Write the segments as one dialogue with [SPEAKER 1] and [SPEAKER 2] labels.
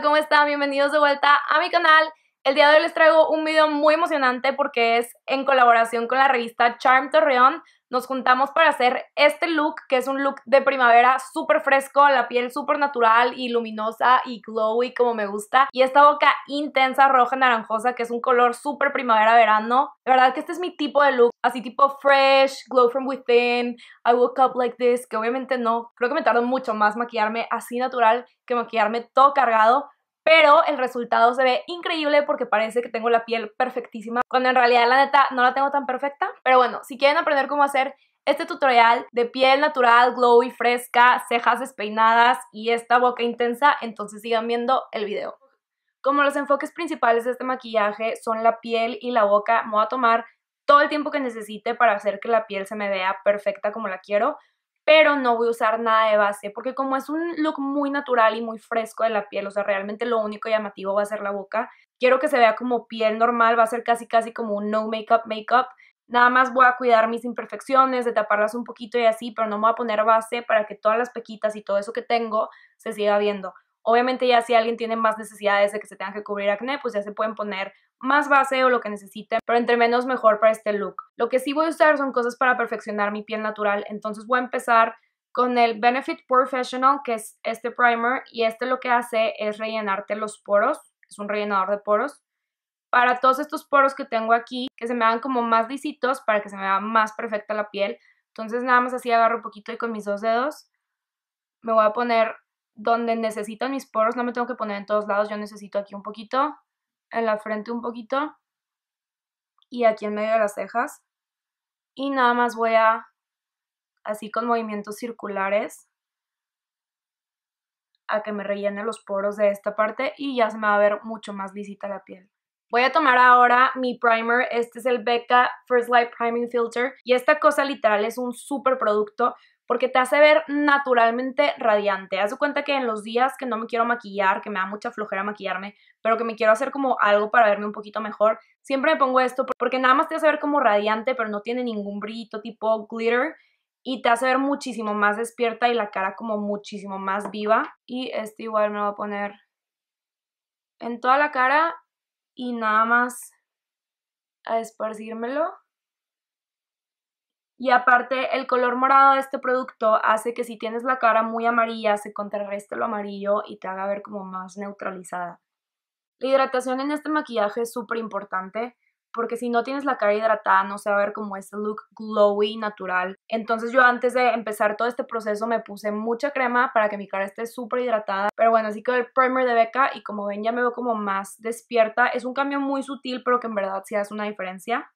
[SPEAKER 1] ¿cómo están? Bienvenidos de vuelta a mi canal. El día de hoy les traigo un video muy emocionante porque es en colaboración con la revista Charm Torreón. Nos juntamos para hacer este look, que es un look de primavera súper fresco, la piel súper natural y luminosa y glowy como me gusta. Y esta boca intensa roja naranjosa, que es un color súper primavera-verano. La verdad que este es mi tipo de look, así tipo fresh, glow from within, I woke up like this, que obviamente no. Creo que me tardo mucho más maquillarme así natural que maquillarme todo cargado pero el resultado se ve increíble porque parece que tengo la piel perfectísima, cuando en realidad la neta no la tengo tan perfecta. Pero bueno, si quieren aprender cómo hacer este tutorial de piel natural, glowy, fresca, cejas despeinadas y esta boca intensa, entonces sigan viendo el video. Como los enfoques principales de este maquillaje son la piel y la boca, voy a tomar todo el tiempo que necesite para hacer que la piel se me vea perfecta como la quiero, pero no voy a usar nada de base, porque como es un look muy natural y muy fresco de la piel, o sea, realmente lo único llamativo va a ser la boca, quiero que se vea como piel normal, va a ser casi casi como un no makeup makeup, Nada más voy a cuidar mis imperfecciones, de taparlas un poquito y así, pero no me voy a poner base para que todas las pequitas y todo eso que tengo se siga viendo. Obviamente ya si alguien tiene más necesidades de que se tengan que cubrir acné, pues ya se pueden poner más base o lo que necesiten, pero entre menos mejor para este look. Lo que sí voy a usar son cosas para perfeccionar mi piel natural, entonces voy a empezar con el Benefit Professional, que es este primer, y este lo que hace es rellenarte los poros, es un rellenador de poros, para todos estos poros que tengo aquí, que se me hagan como más lisitos para que se me vea más perfecta la piel. Entonces nada más así agarro un poquito y con mis dos dedos me voy a poner donde necesitan mis poros, no me tengo que poner en todos lados, yo necesito aquí un poquito, en la frente un poquito y aquí en medio de las cejas. Y nada más voy a, así con movimientos circulares, a que me rellene los poros de esta parte y ya se me va a ver mucho más lisita la piel. Voy a tomar ahora mi primer, este es el Becca First Light Priming Filter y esta cosa literal es un super producto porque te hace ver naturalmente radiante. Haz cuenta que en los días que no me quiero maquillar, que me da mucha flojera maquillarme, pero que me quiero hacer como algo para verme un poquito mejor, siempre me pongo esto porque nada más te hace ver como radiante, pero no tiene ningún brillito tipo glitter y te hace ver muchísimo más despierta y la cara como muchísimo más viva. Y este igual me lo voy a poner en toda la cara y nada más a esparcírmelo. Y aparte, el color morado de este producto hace que si tienes la cara muy amarilla, se contrarreste lo amarillo y te haga ver como más neutralizada. La hidratación en este maquillaje es súper importante porque si no tienes la cara hidratada no se va a ver como ese look glowy natural. Entonces yo antes de empezar todo este proceso me puse mucha crema para que mi cara esté súper hidratada. Pero bueno, así que el primer de Becca y como ven ya me veo como más despierta. Es un cambio muy sutil pero que en verdad sí hace una diferencia.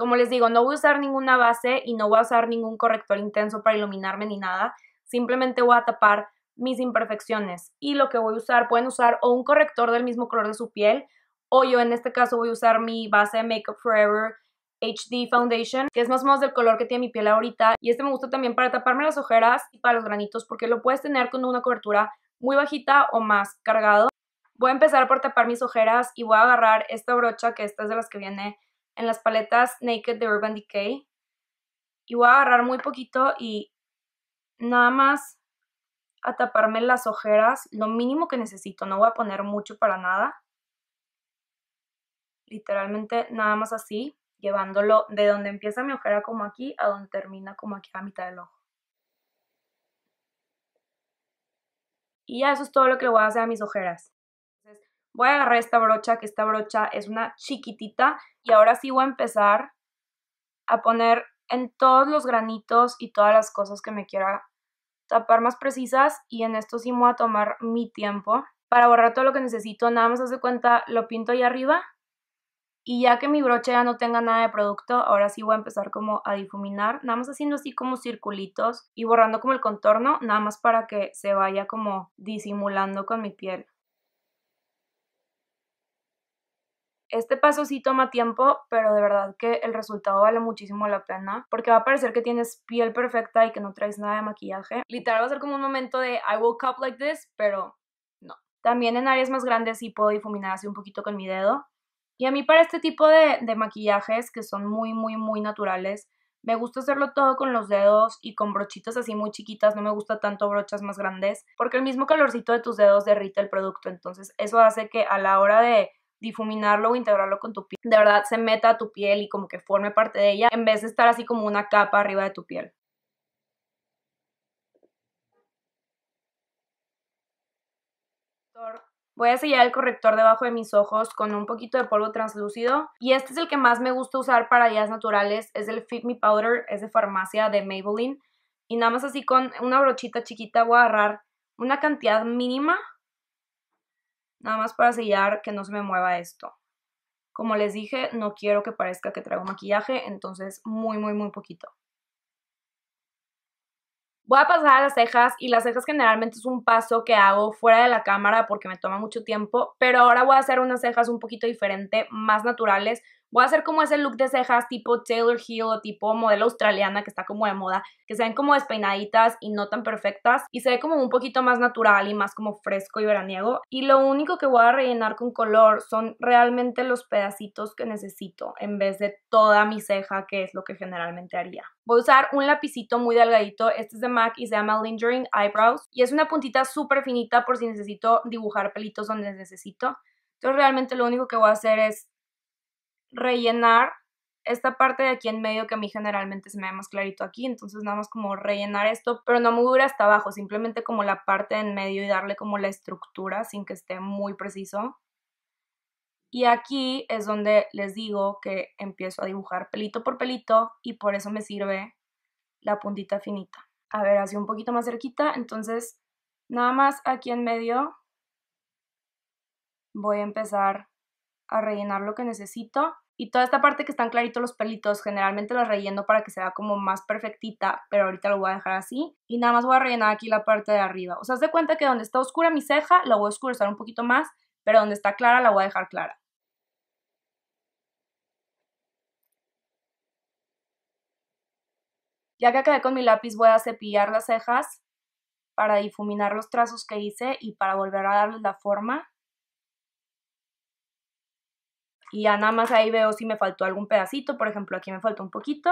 [SPEAKER 1] Como les digo, no voy a usar ninguna base y no voy a usar ningún corrector intenso para iluminarme ni nada. Simplemente voy a tapar mis imperfecciones. Y lo que voy a usar, pueden usar o un corrector del mismo color de su piel, o yo en este caso voy a usar mi base de Makeup Forever HD Foundation, que es más o menos del color que tiene mi piel ahorita. Y este me gusta también para taparme las ojeras y para los granitos, porque lo puedes tener con una cobertura muy bajita o más cargado. Voy a empezar por tapar mis ojeras y voy a agarrar esta brocha, que esta es de las que viene en las paletas Naked de Urban Decay. Y voy a agarrar muy poquito y nada más a taparme las ojeras, lo mínimo que necesito, no voy a poner mucho para nada. Literalmente nada más así, llevándolo de donde empieza mi ojera como aquí a donde termina como aquí a la mitad del ojo. Y ya eso es todo lo que le voy a hacer a mis ojeras voy a agarrar esta brocha, que esta brocha es una chiquitita, y ahora sí voy a empezar a poner en todos los granitos y todas las cosas que me quiera tapar más precisas, y en esto sí voy a tomar mi tiempo. Para borrar todo lo que necesito, nada más hace cuenta, lo pinto ahí arriba, y ya que mi brocha ya no tenga nada de producto, ahora sí voy a empezar como a difuminar, nada más haciendo así como circulitos y borrando como el contorno, nada más para que se vaya como disimulando con mi piel. Este paso sí toma tiempo, pero de verdad que el resultado vale muchísimo la pena, porque va a parecer que tienes piel perfecta y que no traes nada de maquillaje. Literal va a ser como un momento de I woke up like this, pero no. También en áreas más grandes sí puedo difuminar así un poquito con mi dedo. Y a mí para este tipo de, maquillajes que son muy, muy, muy naturales, me gusta hacerlo todo con los dedos y con brochitas así muy chiquitas, no me gusta tanto brochas más grandes, porque el mismo calorcito de tus dedos derrite el producto, entonces eso hace que a la hora de difuminarlo o integrarlo con tu piel, de verdad se meta a tu piel y como que forme parte de ella, en vez de estar así como una capa arriba de tu piel. Voy a sellar el corrector debajo de mis ojos con un poquito de polvo translúcido. Y este es el que más me gusta usar para días naturales. Es el Fit Me Powder, es de farmacia de Maybelline. Y nada más así con una brochita chiquita voy a agarrar una cantidad mínima nada más para sellar que no se me mueva esto. Como les dije, no quiero que parezca que traigo maquillaje, entonces muy, muy, muy poquito. Voy a pasar a las cejas y las cejas generalmente es un paso que hago fuera de la cámara porque me toma mucho tiempo, pero ahora voy a hacer unas cejas un poquito diferente, más naturales, Voy a hacer como ese look de cejas tipo Taylor Hill o tipo modelo australiana que está como de moda, que se ven como despeinaditas y no tan perfectas y se ve como un poquito más natural y más como fresco y veraniego. Y lo único que voy a rellenar con color son realmente los pedacitos que necesito en vez de toda mi ceja, que es lo que generalmente haría. Voy a usar un lapicito muy delgadito, este es de MAC y se llama Lingering Eyebrows y es una puntita súper finita por si necesito dibujar pelitos donde necesito. Entonces realmente lo único que voy a hacer es rellenar esta parte de aquí en medio que a mí generalmente se me ve más clarito aquí, entonces nada más como rellenar esto, pero no muy dura hasta abajo, simplemente como la parte de en medio y darle como la estructura sin que esté muy preciso. Y aquí es donde les digo que empiezo a dibujar pelito por pelito y por eso me sirve la puntita finita. A ver, así un poquito más cerquita, entonces nada más aquí en medio voy a empezar a rellenar lo que necesito. Y toda esta parte que están claritos los pelitos, generalmente los relleno para que sea como más perfectita, pero ahorita lo voy a dejar así. Y nada más voy a rellenar aquí la parte de arriba. O sea, se de cuenta que donde está oscura mi ceja, la voy a oscurecer un poquito más, pero donde está clara, la voy a dejar clara. Ya que acabé con mi lápiz, voy a cepillar las cejas para difuminar los trazos que hice y para volver a darles la forma y ya nada más ahí veo si me faltó algún pedacito, por ejemplo aquí me faltó un poquito.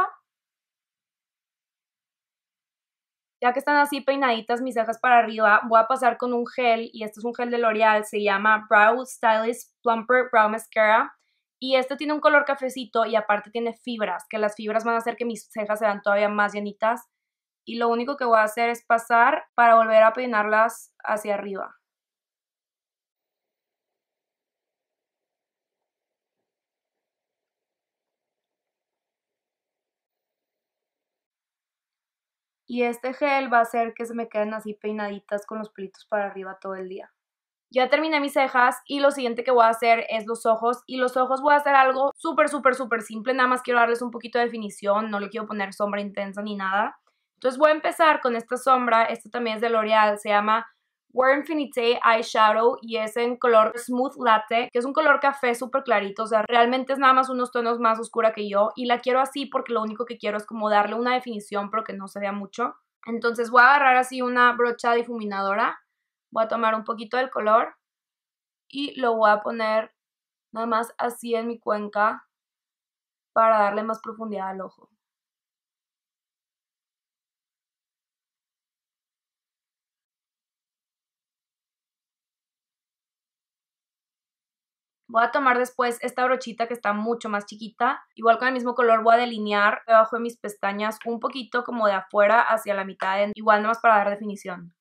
[SPEAKER 1] Ya que están así peinaditas mis cejas para arriba, voy a pasar con un gel y este es un gel de L'Oreal, se llama Brow Stylist Plumper Brow Mascara. Y este tiene un color cafecito y aparte tiene fibras, que las fibras van a hacer que mis cejas sean todavía más llenitas. Y lo único que voy a hacer es pasar para volver a peinarlas hacia arriba. y este gel va a hacer que se me queden así peinaditas con los pelitos para arriba todo el día. Ya terminé mis cejas y lo siguiente que voy a hacer es los ojos y los ojos voy a hacer algo súper súper súper simple, nada más quiero darles un poquito de definición, no le quiero poner sombra intensa ni nada. Entonces voy a empezar con esta sombra, esta también es de L'Oreal, se llama Wear Infinite Eyeshadow y es en color Smooth Latte, que es un color café súper clarito, o sea, realmente es nada más unos tonos más oscura que yo y la quiero así porque lo único que quiero es como darle una definición pero que no se vea mucho. Entonces voy a agarrar así una brocha difuminadora, voy a tomar un poquito del color y lo voy a poner nada más así en mi cuenca para darle más profundidad al ojo. Voy a tomar después esta brochita que está mucho más chiquita. Igual con el mismo color voy a delinear debajo de mis pestañas un poquito como de afuera hacia la mitad, igual nomás para dar definición.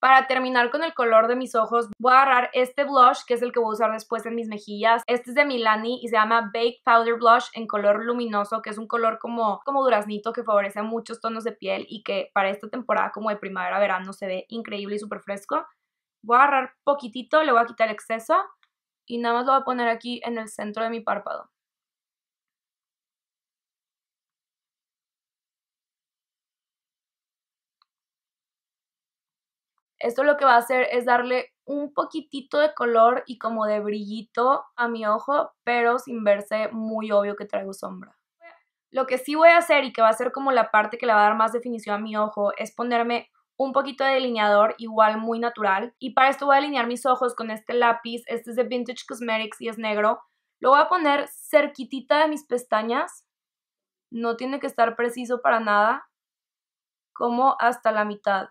[SPEAKER 1] Para terminar con el color de mis ojos, voy a agarrar este blush, que es el que voy a usar después en mis mejillas. Este es de Milani y se llama Bake Powder Blush en color luminoso, que es un color como, como duraznito que favorece a muchos tonos de piel y que para esta temporada como de primavera-verano se ve increíble y súper fresco. Voy a agarrar poquitito, le voy a quitar el exceso y nada más lo voy a poner aquí en el centro de mi párpado. Esto lo que va a hacer es darle un poquitito de color y como de brillito a mi ojo, pero sin verse muy obvio que traigo sombra. Lo que sí voy a hacer y que va a ser como la parte que le va a dar más definición a mi ojo es ponerme un poquito de delineador igual muy natural y para esto voy a alinear mis ojos con este lápiz, este es de Vintage Cosmetics y es negro. Lo voy a poner cerquitita de mis pestañas, no tiene que estar preciso para nada, como hasta la mitad.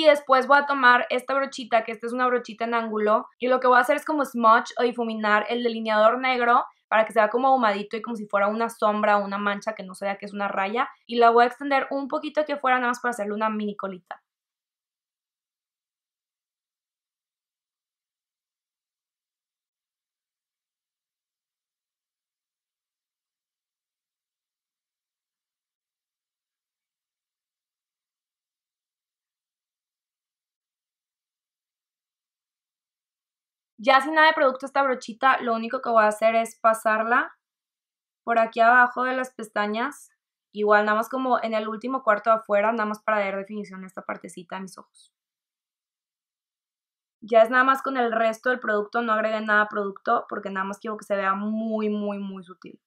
[SPEAKER 1] y después voy a tomar esta brochita, que esta es una brochita en ángulo, y lo que voy a hacer es como smudge o difuminar el delineador negro para que se vea como ahumadito y como si fuera una sombra o una mancha que no sea que es una raya. Y la voy a extender un poquito que fuera nada más para hacerle una mini colita. Ya sin nada de producto esta brochita, lo único que voy a hacer es pasarla por aquí abajo de las pestañas. Igual, nada más como en el último cuarto de afuera, nada más para dar definición a esta partecita de mis ojos. Ya es nada más con el resto del producto, no agregué nada producto porque nada más quiero que se vea muy, muy, muy sutil.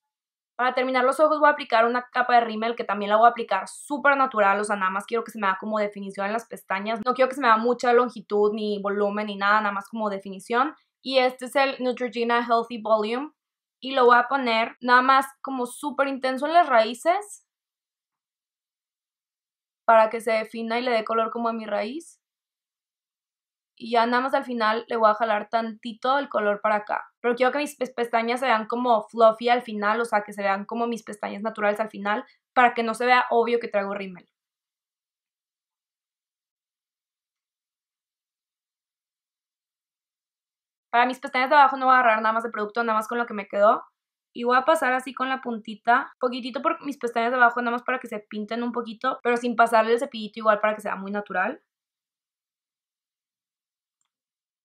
[SPEAKER 1] Para terminar los ojos voy a aplicar una capa de rímel que también la voy a aplicar súper natural, o sea, nada más quiero que se me haga como definición en las pestañas. No quiero que se me haga mucha longitud ni volumen ni nada, nada más como definición. Y este es el Neutrogena Healthy Volume y lo voy a poner nada más como súper intenso en las raíces para que se defina y le dé color como a mi raíz y ya nada más al final le voy a jalar tantito el color para acá. Pero quiero que mis pestañas se vean como fluffy al final, o sea, que se vean como mis pestañas naturales al final, para que no se vea obvio que traigo rímel. Para mis pestañas de abajo no voy a agarrar nada más de producto, nada más con lo que me quedó. Y voy a pasar así con la puntita, poquitito por mis pestañas de abajo, nada más para que se pinten un poquito, pero sin pasarle el cepillito igual para que sea muy natural.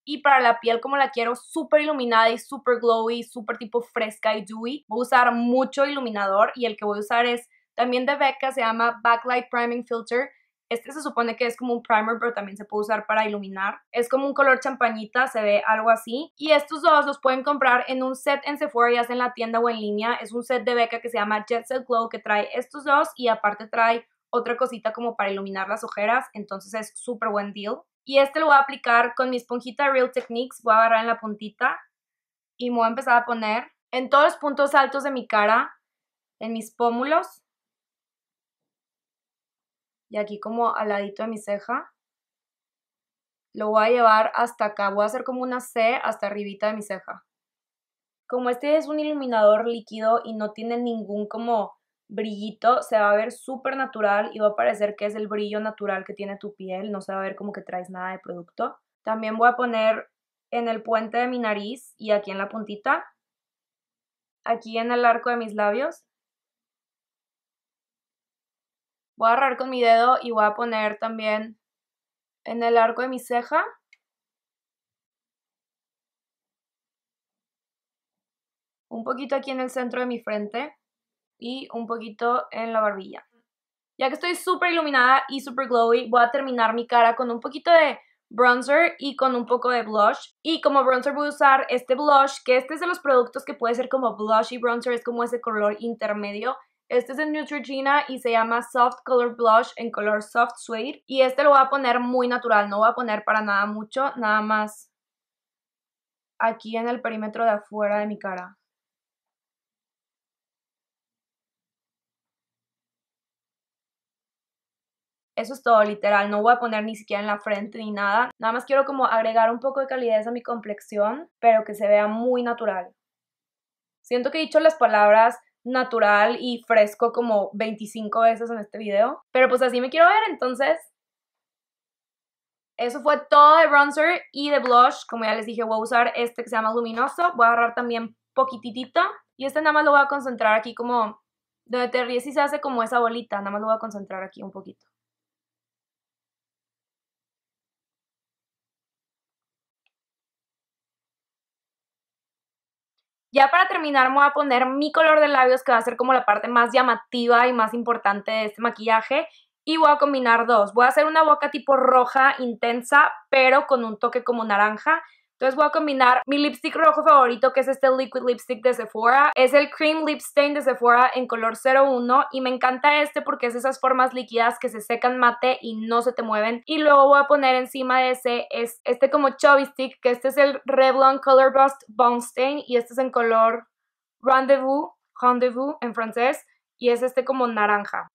[SPEAKER 1] Y para la piel como la quiero súper iluminada y súper glowy, súper tipo fresca y dewy, voy a usar mucho iluminador y el que voy a usar es también de Becca, se llama Backlight Priming Filter. Este se supone que es como un primer, pero también se puede usar para iluminar. Es como un color champañita, se ve algo así. Y estos dos los pueden comprar en un set en Sephora, ya sea en la tienda o en línea. Es un set de beca que se llama Jet Set Glow, que trae estos dos y aparte trae otra cosita como para iluminar las ojeras. Entonces es súper buen deal. Y este lo voy a aplicar con mi esponjita Real Techniques, voy a agarrar en la puntita y me voy a empezar a poner en todos los puntos altos de mi cara, en mis pómulos y aquí como al ladito de mi ceja. Lo voy a llevar hasta acá, voy a hacer como una C hasta arribita de mi ceja. Como este es un iluminador líquido y no tiene ningún como brillito se va a ver súper natural y va a parecer que es el brillo natural que tiene tu piel, no se va a ver como que traes nada de producto. También voy a poner en el puente de mi nariz y aquí en la puntita, aquí en el arco de mis labios. Voy a agarrar con mi dedo y voy a poner también en el arco de mi ceja. Un poquito aquí en el centro de mi frente y un poquito en la barbilla. Ya que estoy súper iluminada y súper glowy, voy a terminar mi cara con un poquito de bronzer y con un poco de blush. Y como bronzer voy a usar este blush, que este es de los productos que puede ser como blush y bronzer, es como ese color intermedio. Este es de Neutrogena y se llama Soft Color Blush en color Soft Suede. Y este lo voy a poner muy natural, no voy a poner para nada mucho, nada más aquí en el perímetro de afuera de mi cara. Eso es todo, literal. No voy a poner ni siquiera en la frente ni nada. Nada más quiero como agregar un poco de calidez a mi complexión, pero que se vea muy natural. Siento que he dicho las palabras natural y fresco como 25 veces en este video, pero pues así me quiero ver, entonces eso fue todo de bronzer y de blush. Como ya les dije, voy a usar este que se llama Luminoso. Voy a agarrar también poquititito. Y este nada más lo voy a concentrar aquí como... Donde te ríes y se hace como esa bolita. Nada más lo voy a concentrar aquí un poquito. Ya para terminar me voy a poner mi color de labios que va a ser como la parte más llamativa y más importante de este maquillaje y voy a combinar dos. Voy a hacer una boca tipo roja intensa pero con un toque como naranja entonces voy a combinar mi lipstick rojo favorito, que es este Liquid Lipstick de Sephora. Es el Cream Lip Stain de Sephora en color 01 y me encanta este porque es esas formas líquidas que se secan mate y no se te mueven. Y luego voy a poner encima de ese es este como Chubby Stick, que este es el Revlon Color Bust Bone Stain y este es en color Rendezvous, Rendezvous en francés y es este como naranja.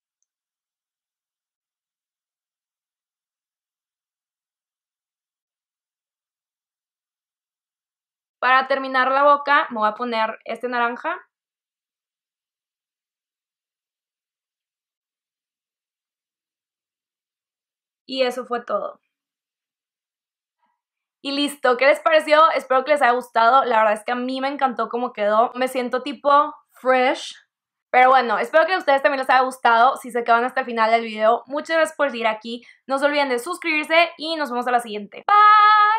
[SPEAKER 1] Para terminar la boca me voy a poner este naranja. Y eso fue todo. Y listo, ¿qué les pareció? Espero que les haya gustado. La verdad es que a mí me encantó cómo quedó. Me siento tipo fresh. Pero bueno, espero que a ustedes también les haya gustado. Si se quedan hasta el final del video, muchas gracias por seguir aquí. No se olviden de suscribirse y nos vemos a la siguiente. Bye.